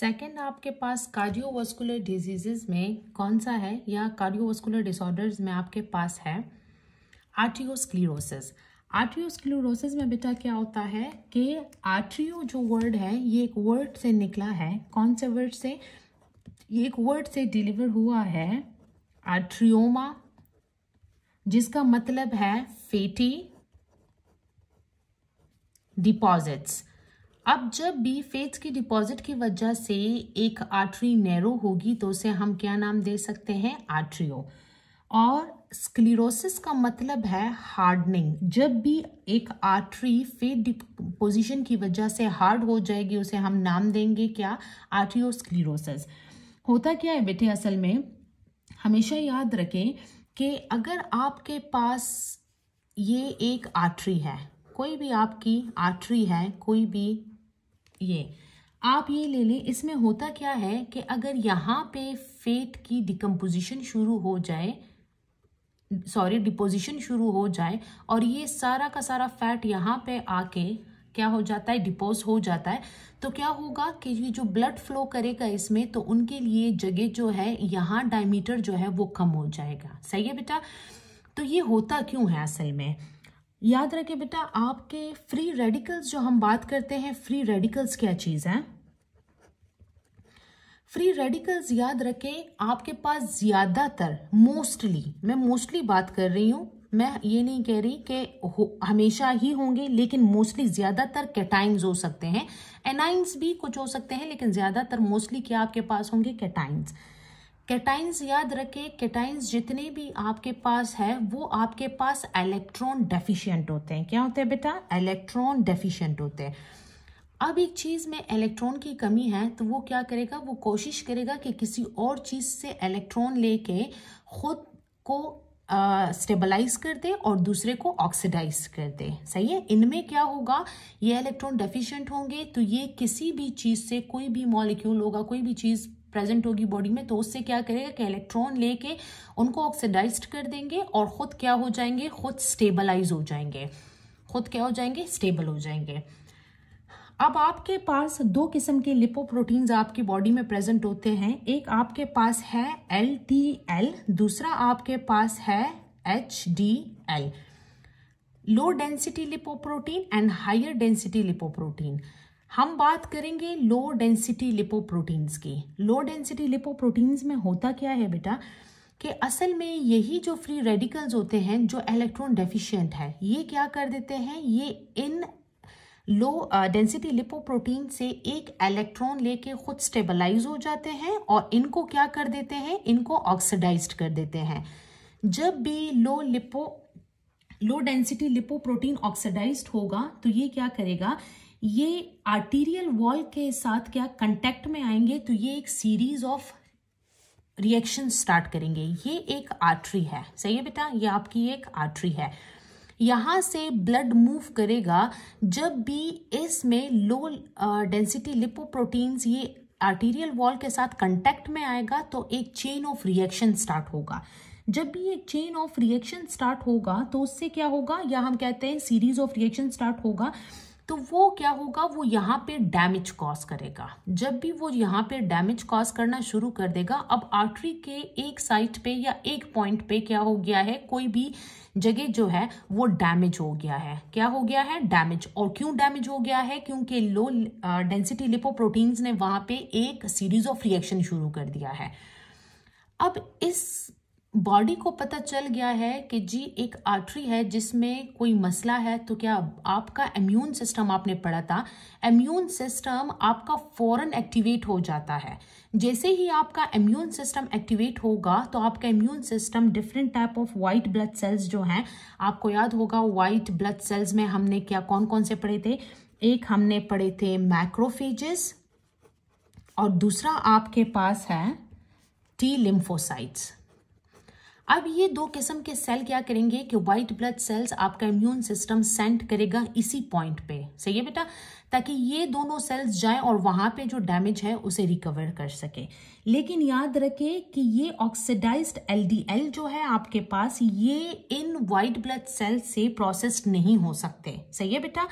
second आपके पास cardiovascular diseases में कौन सा है या कार्डियोवास्कुलर डिसऑर्डर्स में आपके पास है आर्टियोस्क्लीरोसिस आर्टियोस्क्लीरोसिस में बेटा क्या होता है कि आर्ट्रियो जो वर्ड है ये एक वर्ड से निकला है कौन से वर्ड से ये एक वर्ड से डिलीवर हुआ है आर्ट्रियोमा जिसका मतलब है फेटी डिपॉजिट्स अब जब बी फेट्स की डिपॉजिट की वजह से एक आर्टरी नैरो होगी तो उसे हम क्या नाम दे सकते हैं आर्ट्रियो और स्क्लीरोसिस का मतलब है हार्डनिंग जब भी एक आर्टरी फेट पोजीशन की वजह से हार्ड हो जाएगी उसे हम नाम देंगे क्या आर्ट्रियोस्क्लीरोसिस होता क्या है बेटे असल में हमेशा याद रखें कि अगर आपके पास ये एक आर्टरी है कोई भी आपकी आर्टरी है कोई भी ये आप ये ले लें इसमें होता क्या है कि अगर यहाँ पे फेट की डिकम्पोजिशन शुरू हो जाए सॉरी डिपोजिशन शुरू हो जाए और ये सारा का सारा फैट यहाँ पे आके क्या हो जाता है डिपोज हो जाता है तो क्या होगा कि ये जो ब्लड फ्लो करेगा इसमें तो उनके लिए जगह जो है यहाँ डायमीटर जो है वो कम हो जाएगा सही है बेटा तो ये होता क्यों है असल में याद रखें बेटा आपके फ्री रेडिकल्स जो हम बात करते हैं फ्री रेडिकल्स क्या चीज़ हैं फ्री रेडिकल्स याद रखें आपके पास ज़्यादातर मोस्टली मैं मोस्टली बात कर रही हूँ मैं ये नहीं कह रही कि हमेशा ही होंगे लेकिन मोस्टली ज़्यादातर कैटाइन्स हो सकते हैं एनाइंस भी कुछ हो सकते हैं लेकिन ज़्यादातर मोस्टली क्या आपके पास होंगे कैटाइन्स कैटाइंस याद रखें कैटाइंस जितने भी आपके पास है वो आपके पास इलेक्ट्रॉन डेफिशिएंट होते हैं क्या होते हैं बेटा इलेक्ट्रॉन डेफिशिएंट होते हैं अब एक चीज़ में इलेक्ट्रॉन की कमी है तो वो क्या करेगा वो कोशिश करेगा कि किसी और चीज़ से इलेक्ट्रॉन लेके खुद को स्टेबलाइज कर दे और दूसरे को ऑक्सीडाइज कर दे सही है इनमें क्या होगा ये इलेक्ट्रॉन डेफिशिएंट होंगे तो ये किसी भी चीज़ से कोई भी मॉलिक्यूल होगा कोई भी चीज़ प्रेजेंट होगी बॉडी में तो उससे क्या करेगा कि इलेक्ट्रॉन लेके उनको ऑक्सीडाइज कर देंगे और ख़ुद क्या हो जाएंगे खुद स्टेबलाइज हो जाएंगे खुद क्या हो जाएंगे स्टेबल हो जाएंगे अब आपके पास दो किस्म के लिपोप्रोटीन्स आपकी बॉडी में प्रेजेंट होते हैं एक आपके पास है एल टी एल दूसरा आपके पास है H D L low density lipoprotein and higher density lipoprotein हम बात करेंगे लो डेंसिटी लिपोप्रोटीन्स की लो डेंसिटी लिपोप्रोटीन्स में होता क्या है बेटा कि असल में यही जो फ्री रेडिकल्स होते हैं जो इलेक्ट्रॉन डेफिशिएंट है ये क्या कर देते हैं ये इन लो डेंसिटी लिपोप्रोटीन से एक इलेक्ट्रॉन लेके खुद स्टेबलाइज हो जाते हैं और इनको क्या कर देते हैं इनको ऑक्सीडाइज कर देते हैं जब भी low lipo low density lipoprotein oxidize होगा तो ये क्या करेगा ये आर्टीरियल वॉल के साथ क्या कंटेक्ट में आएंगे तो ये एक सीरीज ऑफ रिएक्शन स्टार्ट करेंगे ये एक आर्टरी है सही है बेटा ये आपकी एक आर्टरी है यहाँ से ब्लड मूव करेगा जब भी इसमें लो डेंसिटी लिपोप्रोटीन्स ये आर्टीरियल वॉल के साथ कंटेक्ट में आएगा तो एक चेन ऑफ रिएक्शन स्टार्ट होगा जब भी एक चेन ऑफ रिएक्शन स्टार्ट होगा तो उससे क्या होगा या हम कहते हैं सीरीज ऑफ रिएक्शन स्टार्ट होगा तो वो क्या होगा वो यहाँ पे डैमेज कॉज करेगा जब भी वो यहाँ पे डैमेज कॉज करना शुरू कर देगा अब आर्टरी के एक साइड पे या एक पॉइंट पे क्या हो गया है कोई भी जगह जो है वो डैमेज हो गया है क्या हो गया है डैमेज और क्यों डैमेज हो गया है क्योंकि लो डेंसिटी लिपोप्रोटीन्स ने वहाँ पे एक सीरीज ऑफ रिएक्शन शुरू कर दिया है अब इस बॉडी को पता चल गया है कि जी एक आर्टरी है जिसमें कोई मसला है तो क्या आपका इम्यून सिस्टम आपने पढ़ा था इम्यून सिस्टम आपका फौरन एक्टिवेट हो जाता है जैसे ही आपका इम्यून सिस्टम एक्टिवेट होगा तो आपका immune system different type of white blood cells जो हैं आपको याद होगा वाइट ब्लड सेल्स में हमने क्या कौन कौन से पढ़े थे एक हमने पढ़े थे मैक्रोफेजेस और दूसरा आपके पास है टी लिम्फोसाइट्स अब ये दो किस्म के सेल क्या करेंगे कि व्हाइट ब्लड सेल्स आपका इम्यून सिस्टम सेंड करेगा इसी पॉइंट पे सही है बेटा ताकि ये दोनों सेल्स जाएं और वहाँ पे जो डैमेज है उसे रिकवर कर सके लेकिन याद रखे कि ये ऑक्सीडाइज्ड एलडीएल जो है आपके पास ये इन व्हाइट ब्लड सेल से प्रोसेस्ड नहीं हो सकते सही है बेटा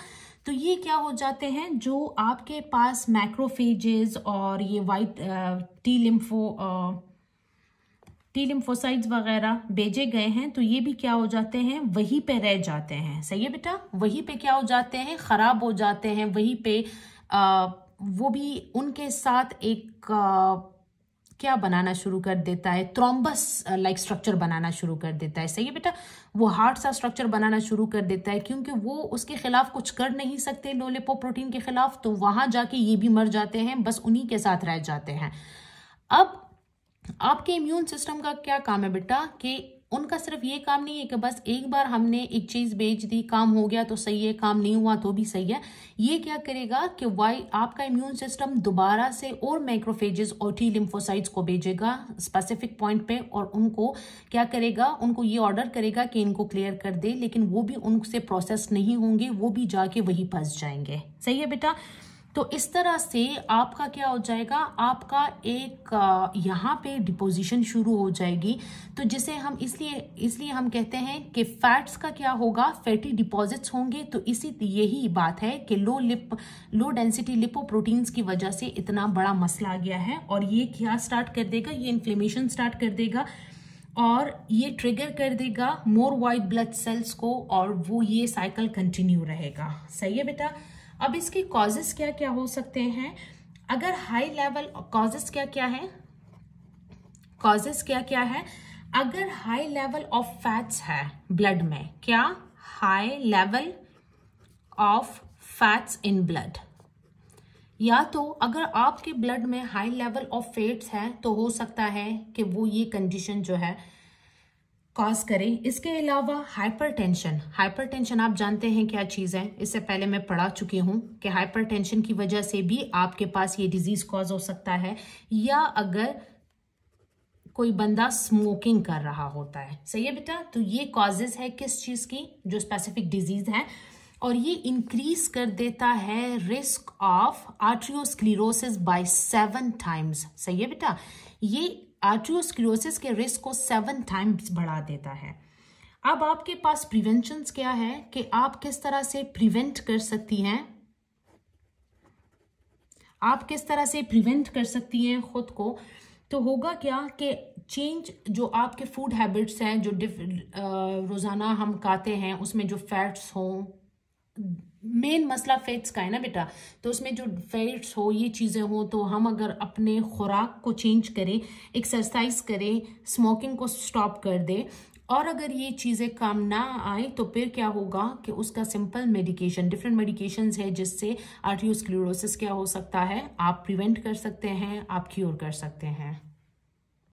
तो ये क्या हो जाते हैं जो आपके पास मैक्रोफेजेस और ये white T lympho T lymphocytes वगैरह भेजे गए हैं तो ये भी क्या हो जाते हैं वहीं पे रह जाते हैं सही है बेटा वहीं पे क्या हो जाते हैं खराब हो जाते हैं वहीं पे आ, वो भी उनके साथ एक आ, क्या बनाना शुरू कर देता है थ्रोम्बस लाइक स्ट्रक्चर बनाना शुरू कर देता है सही है बेटा वो हार्ट सा स्ट्रक्चर बनाना शुरू कर देता है क्योंकि वो उसके खिलाफ कुछ कर नहीं सकते लोलेपो प्रोटीन के खिलाफ तो वहां जाके ये भी मर जाते हैं बस उन्हीं के साथ रह जाते हैं अब आपके इम्यून सिस्टम का क्या काम है बेटा कि उनका सिर्फ ये काम नहीं है कि बस एक बार हमने एक चीज बेच दी काम हो गया तो सही है काम नहीं हुआ तो भी सही है ये क्या करेगा कि वाई आपका इम्यून सिस्टम दोबारा से और माइक्रोफेजेस और टी लिम्फोसाइट्स को भेजेगा स्पेसिफिक पॉइंट पे और उनको क्या करेगा उनको ये ऑर्डर करेगा कि इनको क्लियर कर दे लेकिन वो भी उनसे प्रोसेस नहीं होंगे वो भी जाके वही फंस जाएंगे सही है बेटा तो इस तरह से आपका क्या हो जाएगा आपका एक यहाँ पे डिपोजिशन शुरू हो जाएगी तो जिसे हम इसलिए इसलिए हम कहते हैं कि फैट्स का क्या होगा फैटी डिपॉजिट्स होंगे तो इसी यही बात है कि low lip low density lipoproteins की वजह से इतना बड़ा मसला आ गया है और ये क्या स्टार्ट कर देगा ये इन्फ्लेमेशन स्टार्ट कर देगा और ये ट्रिगर कर देगा मोर वाइट ब्लड सेल्स को और वो ये साइकिल कंटिन्यू रहेगा सही है बेटा अब इसके कॉजेस क्या क्या हो सकते हैं अगर हाई लेवल कॉजेस क्या क्या है कॉजेस क्या क्या है अगर हाई लेवल ऑफ फैट्स है ब्लड में क्या high level of fats in blood या तो अगर आपके ब्लड में हाई लेवल ऑफ फैट्स है तो हो सकता है कि वो ये कंडीशन जो है कॉज करें इसके अलावा हाइपरटेंशन हाइपरटेंशन आप जानते हैं क्या चीज़ है इससे पहले मैं पढ़ा चुकी हूँ कि हाइपरटेंशन की वजह से भी आपके पास ये डिजीज़ कॉज हो सकता है या अगर कोई बंदा स्मोकिंग कर रहा होता है सही है बेटा तो ये कॉजेज है किस चीज़ की जो स्पेसिफिक डिजीज़ है और ये इंक्रीज कर देता है risk of arteriosclerosis by seven times सही है बेटा ये आर्ट्रियोस्क्लोसिस के रिस्क को सेवन टाइम्स बढ़ा देता है अब आपके पास प्रिवेंशन क्या है कि आप किस तरह से प्रिवेंट कर सकती हैं आप किस तरह से प्रिवेंट कर सकती हैं खुद को तो होगा क्या कि चेंज जो आपके फूड हैबिट्स हैं जो डिफ रोज़ाना हम खाते हैं उसमें जो फैट्स हों मेन मसला फैट्स का है ना बेटा तो उसमें जो फैट्स हो ये चीज़ें हो तो हम अगर अपने खुराक को चेंज करें एक्सरसाइज करें स्मोकिंग को स्टॉप कर दें और अगर ये चीज़ें काम ना आए तो फिर क्या होगा कि उसका सिंपल मेडिकेशन डिफरेंट मेडिकेशन है जिससे आर्टियोस्क्लोरोसिस क्या हो सकता है आप प्रिवेंट कर सकते हैं आप क्योर कर सकते हैं